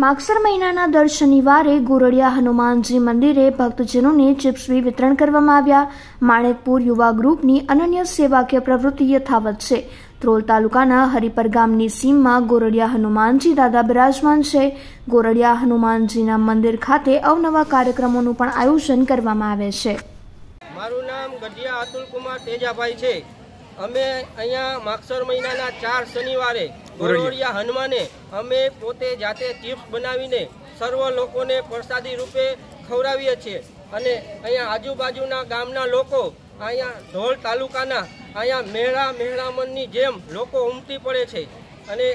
માગસર મહિનાના દર શનિવારે ગોરડિયા હનુમાનજી મંદિરે ભક્તજનોને ચિપ્સવી વિતરણ કરવામાં આવ્યા માણેકપુર યુવા ગ્રુપની અનન્ય સેવાકીય પ્રવૃત્તિ યથાવત છે ધ્રોલ તાલુકાના હરિપર ગામની સીમમાં ગોરડિયા હનુમાનજી દાદા બિરાજમાન છે ગોરડિયા હનુમાનજીના મંદિર ખાતે અવનવા કાર્યક્રમોનું પણ આયોજન કરવામાં આવે છે મારું નામ ગઢિયા અતુલ કુમાર તેજાભાઈ છે અમે અહીંયા માગસર મહિનાના ચાર શનિવારે ગોરોડિયા હનુમાને અમે પોતે જાતે ચિપ્સ બનાવીને સર્વ લોકોને પ્રસાદી રૂપે ખવડાવીએ છીએ અને અહીંયા આજુબાજુના ગામના લોકો અહીંયા ધોળ તાલુકાના અહીંયા મેળા મહેળામણની જેમ લોકો ઉમટી પડે છે અને